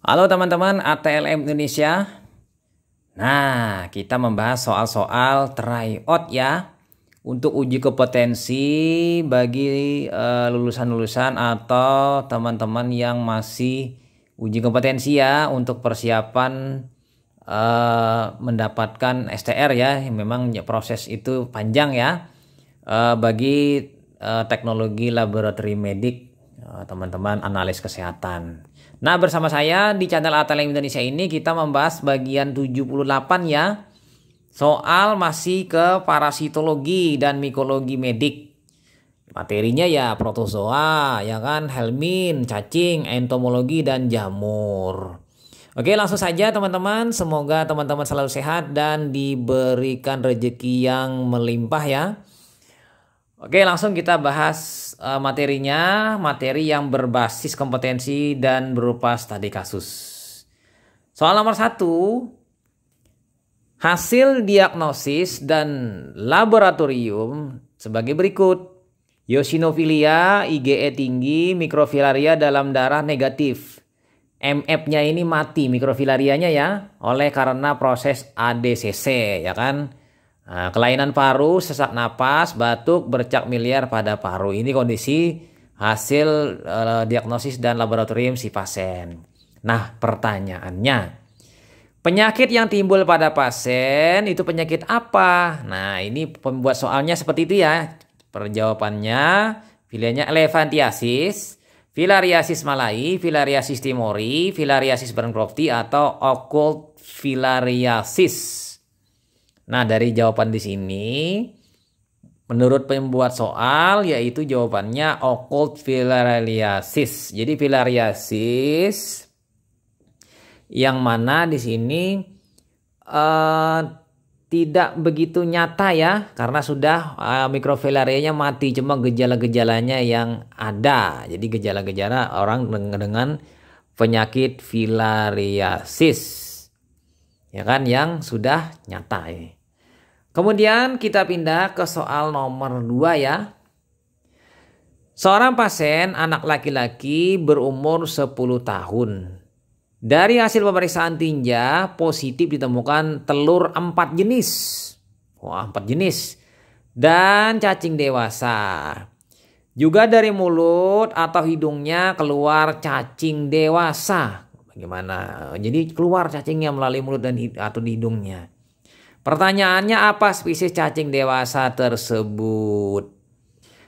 Halo teman-teman ATLM Indonesia. Nah, kita membahas soal-soal tryout ya untuk uji kompetensi bagi eh, lulusan-lulusan uh, atau teman-teman yang masih uji kompetensi ya untuk persiapan uh, mendapatkan STR ya. Memang proses itu panjang ya uh, bagi uh, teknologi laboratorium medik teman-teman analis kesehatan. Nah, bersama saya di channel Atalem Indonesia ini kita membahas bagian 78 ya. Soal masih ke parasitologi dan mikologi medik. Materinya ya protozoa, ya kan, helmin, cacing, entomologi dan jamur. Oke, langsung saja teman-teman. Semoga teman-teman selalu sehat dan diberikan rejeki yang melimpah ya. Oke, langsung kita bahas eh, materinya, materi yang berbasis kompetensi dan berupa studi kasus. Soal nomor satu, hasil diagnosis dan laboratorium sebagai berikut. Yosinophilia, IgE tinggi, mikrofilaria dalam darah negatif. MF-nya ini mati mikrofilarianya ya oleh karena proses ADCC ya kan. Nah, kelainan paru, sesak napas, batuk, bercak miliar pada paru. Ini kondisi hasil eh, diagnosis dan laboratorium si pasien. Nah, pertanyaannya, penyakit yang timbul pada pasien itu penyakit apa? Nah, ini pembuat soalnya seperti itu ya. Perjawabannya, pilihannya elefantiasis, filariasis malai, filariasis timori, filariasis Bancrofti atau occult filariasis. Nah, dari jawaban di sini Menurut pembuat soal yaitu jawabannya occult filariasis. Jadi filariasis yang mana di sini uh, tidak begitu nyata ya karena sudah uh, mikrofilarianya mati cuma gejala-gejalanya yang ada. Jadi gejala-gejala orang dengan penyakit filariasis ya kan yang sudah nyata ini. Kemudian kita pindah ke soal nomor 2 ya. Seorang pasien anak laki-laki berumur 10 tahun. Dari hasil pemeriksaan tinja positif ditemukan telur 4 jenis. Wah, 4 jenis. Dan cacing dewasa. Juga dari mulut atau hidungnya keluar cacing dewasa. Bagaimana? Jadi keluar cacingnya melalui mulut dan atau hidungnya. Pertanyaannya apa spesies cacing dewasa tersebut?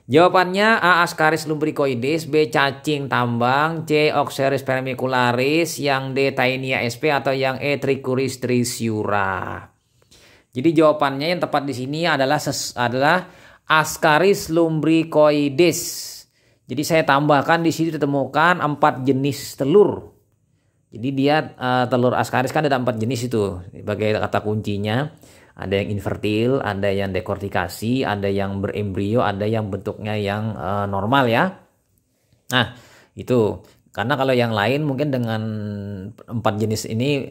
Jawabannya A. Ascaris lumbricoides, B. Cacing tambang, C. Oxeris vermicularis, yang D. Tainia sp atau yang E. Trichuris trisura Jadi jawabannya yang tepat di sini adalah ses, adalah Ascaris lumbricoides. Jadi saya tambahkan di sini ditemukan empat jenis telur jadi dia uh, telur askaris kan ada empat jenis itu sebagai kata kuncinya. Ada yang invertil, ada yang dekortikasi, ada yang berembrio, ada yang bentuknya yang uh, normal ya. Nah, itu karena kalau yang lain mungkin dengan empat jenis ini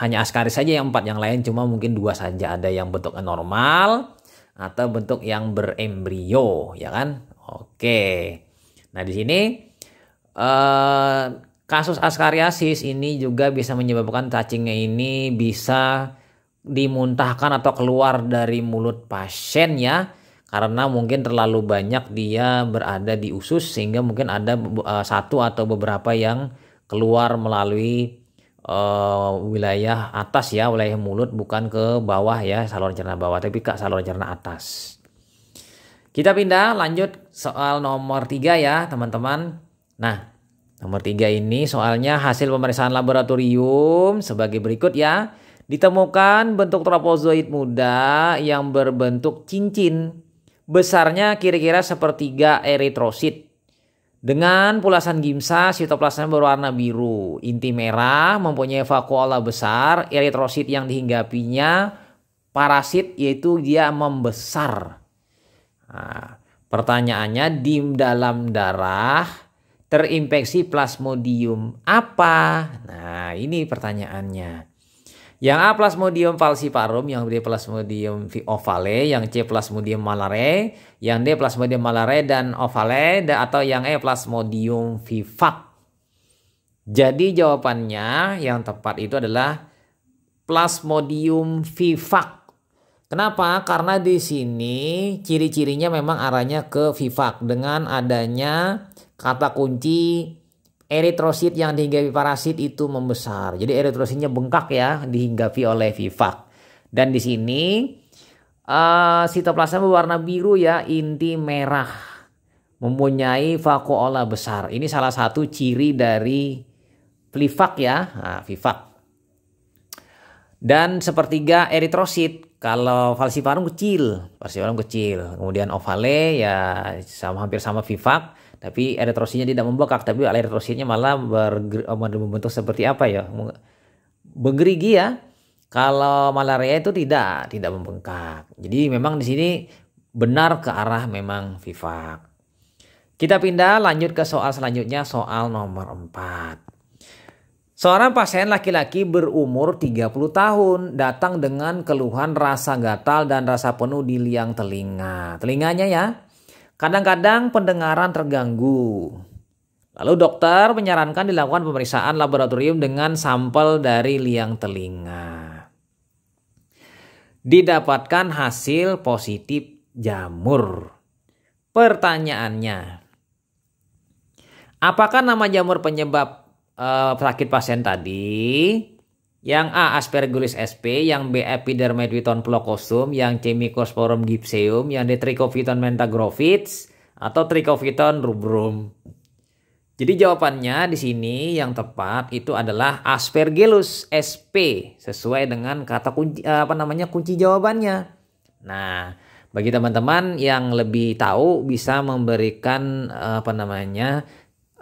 hanya askaris saja yang empat yang lain cuma mungkin dua saja ada yang bentuknya normal atau bentuk yang berembrio ya kan oke nah di sini uh, Kasus askariasis ini juga bisa menyebabkan cacingnya ini bisa dimuntahkan atau keluar dari mulut pasien ya karena mungkin terlalu banyak dia berada di usus sehingga mungkin ada eh, satu atau beberapa yang keluar melalui uh, wilayah atas ya wilayah mulut bukan ke bawah ya saluran cerna bawah tapi ke saluran cerna atas. Kita pindah lanjut soal nomor tiga ya teman-teman. Nah, Nomor tiga ini soalnya hasil pemeriksaan laboratorium sebagai berikut ya. Ditemukan bentuk trapezoid muda yang berbentuk cincin. Besarnya kira-kira sepertiga eritrosit. Dengan pulasan gimsa, sitoplasma berwarna biru. Inti merah mempunyai vakuola besar, eritrosit yang dihinggapinya parasit yaitu dia membesar. Nah, pertanyaannya di dalam darah terinfeksi plasmodium apa? Nah, ini pertanyaannya. Yang A plasmodium falciparum, yang B plasmodium ovale, yang C plasmodium malare, yang D plasmodium malare dan ovale, atau yang E plasmodium vivax. Jadi jawabannya yang tepat itu adalah plasmodium vivax. Kenapa? Karena di sini ciri-cirinya memang arahnya ke vivak dengan adanya kata kunci eritrosit yang dihinggapi parasit itu membesar. Jadi eritrositnya bengkak ya dihinggapi oleh vivak. Dan di sini uh, eh, sitoplasma berwarna biru ya inti merah mempunyai vakuola besar. Ini salah satu ciri dari vivak ya, nah, vivak. Dan sepertiga eritrosit kalau falsiparum kecil, falsiparum kecil. Kemudian ovale ya sama hampir sama vivac, tapi eritrositnya tidak membekak, tapi eritrositnya malah ber, eh, membentuk seperti apa ya? Bergerigi ya. Kalau malaria itu tidak, tidak membengkak. Jadi memang di sini benar ke arah memang vivac. Kita pindah lanjut ke soal selanjutnya, soal nomor 4. Seorang pasien laki-laki berumur 30 tahun datang dengan keluhan rasa gatal dan rasa penuh di liang telinga. Telinganya ya. Kadang-kadang pendengaran terganggu. Lalu dokter menyarankan dilakukan pemeriksaan laboratorium dengan sampel dari liang telinga. Didapatkan hasil positif jamur. Pertanyaannya, apakah nama jamur penyebab uh, sakit pasien tadi yang A Aspergillus sp, yang B Epidermidviton plocosum, yang C Mycosporum gypseum, yang D Trichophyton mentagrophytes atau Trichophyton rubrum. Jadi jawabannya di sini yang tepat itu adalah Aspergillus sp sesuai dengan kata kunci eh, apa namanya kunci jawabannya. Nah, bagi teman-teman yang lebih tahu bisa memberikan eh, apa namanya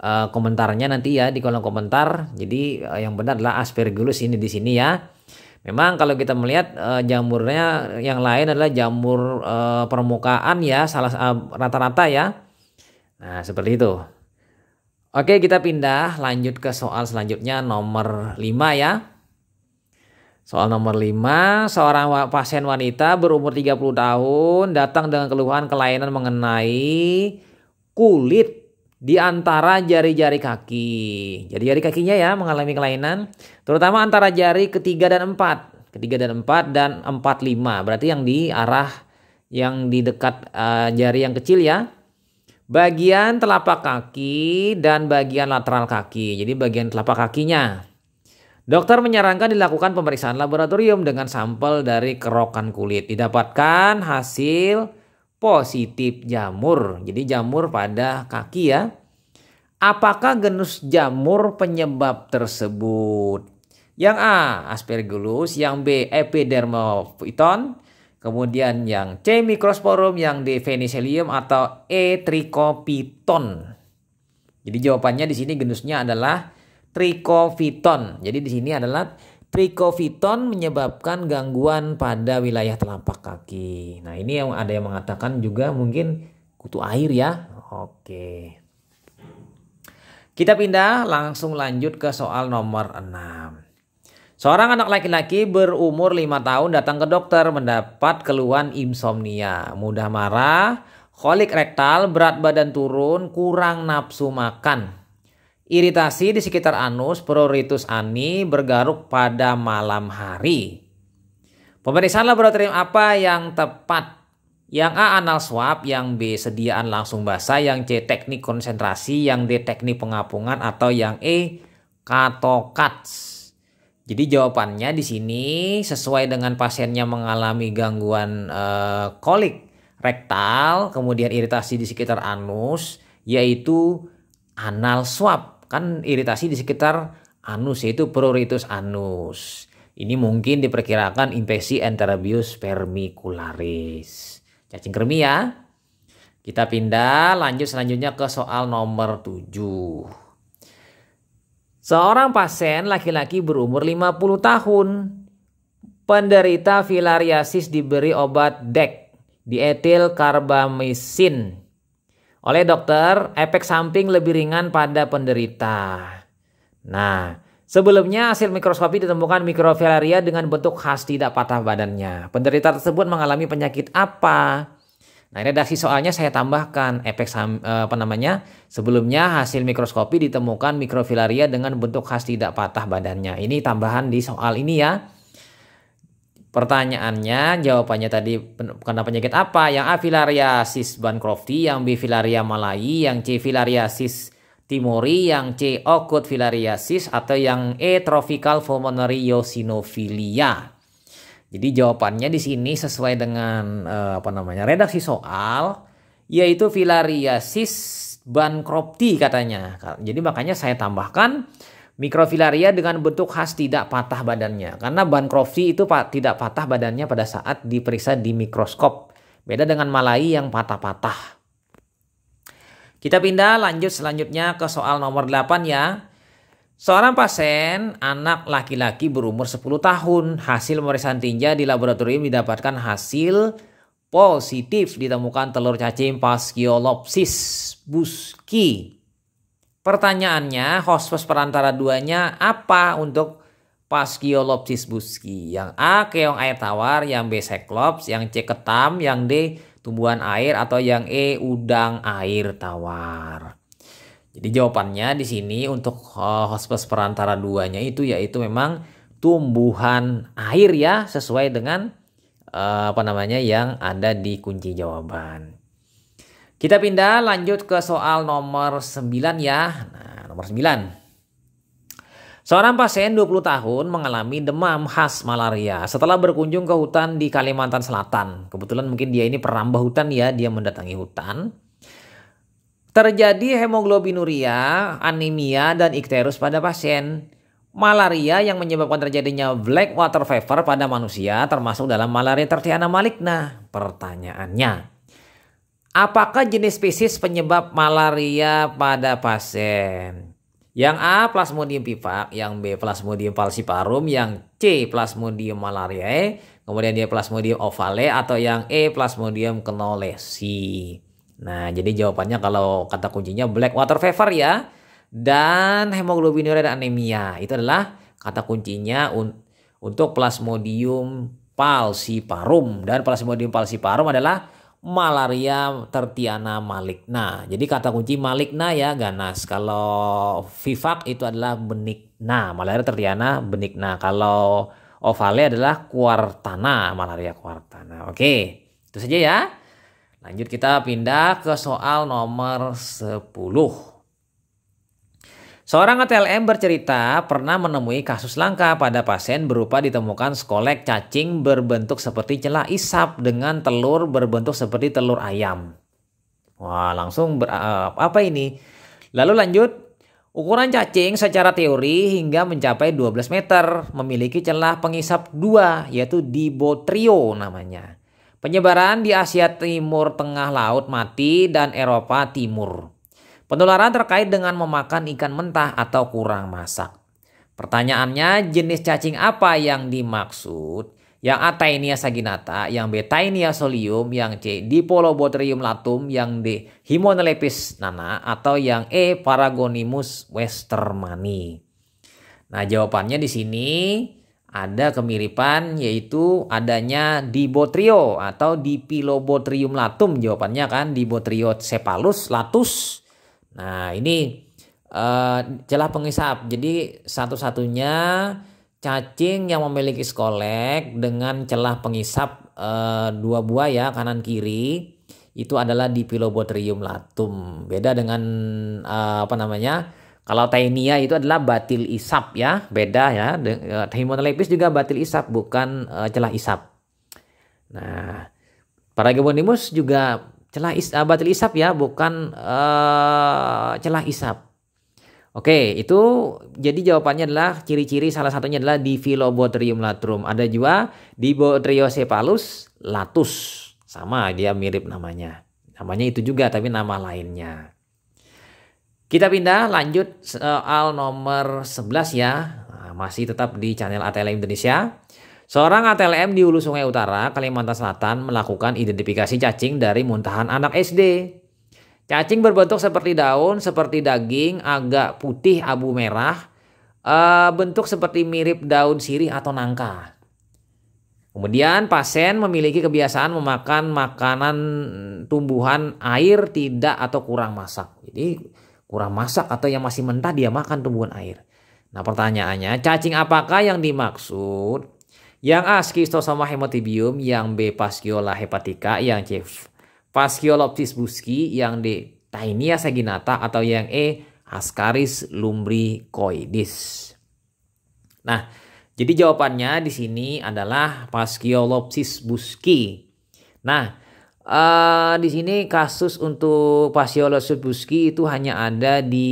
uh, komentarnya nanti ya di kolom komentar. Jadi uh, yang benar adalah aspergillus ini di sini ya. Memang kalau kita melihat uh, jamurnya yang lain adalah jamur uh, permukaan ya, salah rata-rata uh, ya. Nah, seperti itu. Oke, kita pindah lanjut ke soal selanjutnya nomor 5 ya. Soal nomor 5, seorang pasien wanita berumur 30 tahun datang dengan keluhan kelainan mengenai kulit di antara jari-jari kaki. jadi jari kakinya ya mengalami kelainan, terutama antara jari ketiga dan empat. Ketiga dan empat dan empat lima. Berarti yang di arah yang di dekat uh, jari yang kecil ya. Bagian telapak kaki dan bagian lateral kaki. Jadi bagian telapak kakinya. Dokter menyarankan dilakukan pemeriksaan laboratorium dengan sampel dari kerokan kulit. Didapatkan hasil positif jamur. Jadi jamur pada kaki ya. Apakah genus jamur penyebab tersebut? Yang A, aspergillus, yang B, epidermophyton, kemudian yang C, microsporum, yang D, penicillium atau E, trichophyton. Jadi jawabannya di sini genusnya adalah trichophyton. Jadi di sini adalah Trikoviton menyebabkan gangguan pada wilayah telapak kaki. Nah, ini yang ada yang mengatakan juga mungkin kutu air ya. Oke. Kita pindah langsung lanjut ke soal nomor 6. Seorang anak laki-laki berumur 5 tahun datang ke dokter mendapat keluhan insomnia, mudah marah, kolik rektal, berat badan turun, kurang nafsu makan. Iritasi di sekitar anus pruritus ani bergaruk pada malam hari. Pemeriksaan laboratorium apa yang tepat? Yang A anal swab, yang B sediaan langsung basah, yang C teknik konsentrasi, yang D teknik pengapungan atau yang E katokats. Jadi jawabannya di sini sesuai dengan pasiennya mengalami gangguan eh, kolik rektal, kemudian iritasi di sekitar anus, yaitu anal swab kan iritasi di sekitar anus yaitu pruritus anus. Ini mungkin diperkirakan infeksi Enterobius vermicularis. Cacing kremi ya. Kita pindah lanjut selanjutnya ke soal nomor 7. Seorang pasien laki-laki berumur 50 tahun. Penderita filariasis diberi obat DEC, dietil karbamisin oleh dokter, efek samping lebih ringan pada penderita. Nah, sebelumnya hasil mikroskopi ditemukan mikrofilaria dengan bentuk khas tidak patah badannya. Penderita tersebut mengalami penyakit apa? Nah, redaksi soalnya saya tambahkan efek eh, apa namanya? Sebelumnya hasil mikroskopi ditemukan mikrofilaria dengan bentuk khas tidak patah badannya. Ini tambahan di soal ini ya. Pertanyaannya, jawabannya tadi karena penyakit apa? Yang A filariasis bancrofti, yang B filaria Malai, yang C filariasis timori, yang C okut filariasis atau yang E tropical pulmonary eosinophilia. Jadi jawabannya di sini sesuai dengan eh, apa namanya? redaksi soal yaitu filariasis bancrofti katanya. Jadi makanya saya tambahkan Mikrofilaria dengan bentuk khas tidak patah badannya. Karena Bancrofti itu tidak patah badannya pada saat diperiksa di mikroskop. Beda dengan malai yang patah-patah. Kita pindah lanjut selanjutnya ke soal nomor 8 ya. Seorang pasien anak laki-laki berumur 10 tahun. Hasil pemeriksaan tinja di laboratorium didapatkan hasil positif ditemukan telur cacing Paschiolopsis buski Pertanyaannya, host hospes perantara duanya apa untuk Pasciolopsis buski? Yang A keong air tawar, yang B seklops, yang C ketam, yang D tumbuhan air atau yang E udang air tawar. Jadi jawabannya di sini untuk eh, hospes perantara duanya itu yaitu memang tumbuhan air ya sesuai dengan eh, apa namanya yang ada di kunci jawaban. Kita pindah lanjut ke soal nomor 9 ya. Nah, nomor 9. Seorang pasien 20 tahun mengalami demam khas malaria setelah berkunjung ke hutan di Kalimantan Selatan. Kebetulan mungkin dia ini perambah hutan ya, dia mendatangi hutan. Terjadi hemoglobinuria, anemia, dan ikterus pada pasien. Malaria yang menyebabkan terjadinya black water fever pada manusia termasuk dalam malaria tertiana malikna. Pertanyaannya, Apakah jenis spesies penyebab malaria pada pasien? Yang A Plasmodium vivax, yang B Plasmodium falciparum, yang C Plasmodium malariae, kemudian dia Plasmodium ovale atau yang E Plasmodium knowlesi. Nah, jadi jawabannya kalau kata kuncinya black water fever ya dan hemoglobinuria dan anemia. Itu adalah kata kuncinya un untuk Plasmodium falciparum dan Plasmodium falciparum adalah malaria tertiana maligna. Jadi kata kunci maligna ya ganas. Kalau vivak itu adalah benigna, malaria tertiana benigna. Kalau ovale adalah kuartana, malaria kuartana. Oke, itu saja ya. Lanjut kita pindah ke soal nomor 10. Seorang ATLM bercerita pernah menemui kasus langka pada pasien berupa ditemukan skolek cacing berbentuk seperti celah isap dengan telur berbentuk seperti telur ayam. Wah, langsung ber, eh, apa ini? Lalu lanjut, ukuran cacing secara teori hingga mencapai 12 meter, memiliki celah pengisap dua yaitu dibotrio namanya. Penyebaran di Asia Timur Tengah Laut Mati dan Eropa Timur. Penularan terkait dengan memakan ikan mentah atau kurang masak. Pertanyaannya, jenis cacing apa yang dimaksud? Yang A. Taenia saginata, yang B. Taenia solium, yang C. Dipolobotrium latum, yang D. Himonelepis nana, atau yang E. Paragonimus westermani. Nah, jawabannya di sini ada kemiripan yaitu adanya dibotrio atau dipilobotrium latum jawabannya kan dibotrio cepalus latus Nah, ini uh, celah pengisap. Jadi satu-satunya cacing yang memiliki skolek dengan celah pengisap uh, dua buah ya kanan kiri itu adalah di Pilobotrium latum. Beda dengan uh, apa namanya? Kalau Tainia itu adalah batil isap ya, beda ya. lepis juga batil isap bukan uh, celah isap. Nah, para Paragabonimus juga celah is, uh, batil isap ya, bukan uh, celah isap. Oke, itu jadi jawabannya adalah ciri-ciri salah satunya adalah di Philobotrium latrum. Ada juga di Botriocephalus latus. Sama, dia mirip namanya. Namanya itu juga tapi nama lainnya. Kita pindah lanjut soal eh, nomor 11 ya. Nah, masih tetap di channel ATLM Indonesia. Seorang ATLM di Hulu Sungai Utara, Kalimantan Selatan melakukan identifikasi cacing dari muntahan anak SD. Cacing berbentuk seperti daun, seperti daging, agak putih abu merah, e, bentuk seperti mirip daun sirih atau nangka. Kemudian pasien memiliki kebiasaan memakan makanan tumbuhan air tidak atau kurang masak. Jadi kurang masak atau yang masih mentah dia makan tumbuhan air. Nah pertanyaannya cacing apakah yang dimaksud? Yang A schistosoma hemotibium, yang B Pasciola hepatica, yang C Pasciolopsis buski, yang D Taenia saginata atau yang E Ascaris lumbricoides. Nah, jadi jawabannya di sini adalah Pasciolopsis buski. Nah, Uh, di sini kasus untuk pasciolopsis buski itu hanya ada di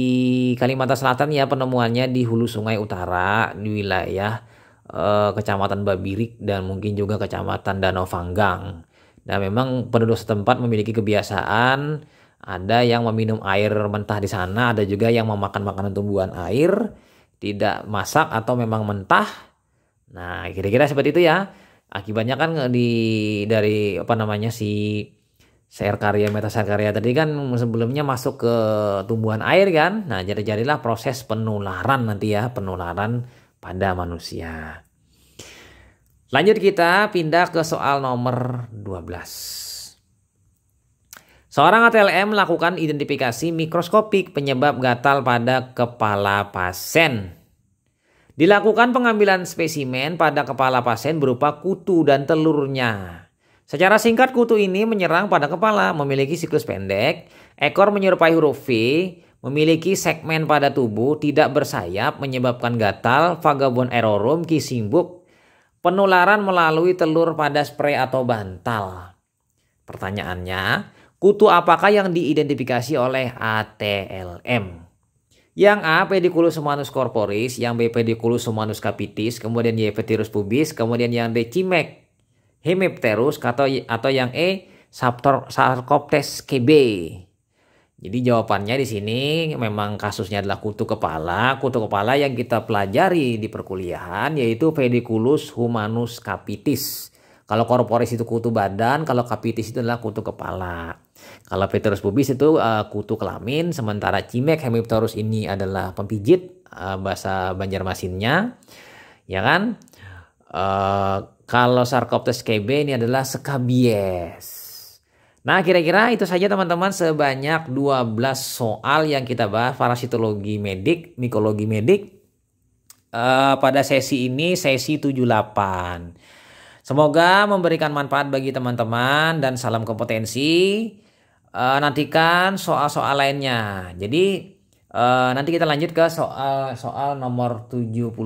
Kalimantan Selatan ya penemuannya di hulu sungai utara di wilayah Eh, Kecamatan Babirik dan mungkin juga Kecamatan Danau Fanggang. Nah, memang penduduk setempat memiliki kebiasaan ada yang meminum air mentah di sana, ada juga yang memakan makanan tumbuhan air, tidak masak atau memang mentah. Nah, kira-kira seperti itu ya. Akibatnya kan di dari apa namanya si share karya meta share karya tadi kan sebelumnya masuk ke tumbuhan air kan. Nah, jadi jadilah proses penularan nanti ya, penularan pada manusia. Lanjut kita pindah ke soal nomor 12. Seorang ATLM melakukan identifikasi mikroskopik penyebab gatal pada kepala pasien. Dilakukan pengambilan spesimen pada kepala pasien berupa kutu dan telurnya. Secara singkat kutu ini menyerang pada kepala, memiliki siklus pendek, ekor menyerupai huruf V, memiliki segmen pada tubuh tidak bersayap menyebabkan gatal, vagabond erorum, kisimbuk, penularan melalui telur pada spray atau bantal. Pertanyaannya, kutu apakah yang diidentifikasi oleh ATLM? Yang A. Pediculus humanus corporis, yang B. Pediculus humanus capitis, kemudian Y. Petirus pubis, kemudian yang D. Cimek, Hemipterus, atau, atau yang E. Sarcoptes kb. Jadi jawabannya di sini memang kasusnya adalah kutu kepala. Kutu kepala yang kita pelajari di perkuliahan yaitu pediculus humanus capitis. Kalau corporis itu kutu badan, kalau capitis itu adalah kutu kepala. Kalau Petrus pubis itu uh, kutu kelamin, sementara cimek hemipterus ini adalah pempijit uh, bahasa Banjarmasinnya. Ya kan? Uh, kalau sarcoptes kb ini adalah sekabies. Nah, kira-kira itu saja teman-teman sebanyak 12 soal yang kita bahas parasitologi medik, mikologi medik uh, pada sesi ini sesi 78. Semoga memberikan manfaat bagi teman-teman dan salam kompetensi. Uh, nantikan soal-soal lainnya. Jadi uh, nanti kita lanjut ke soal soal nomor 79.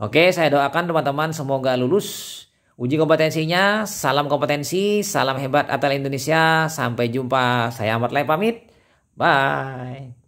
Oke, saya doakan teman-teman semoga lulus Uji kompetensinya, salam kompetensi, salam hebat Atal Indonesia. Sampai jumpa, saya Ahmad Lai pamit. Bye.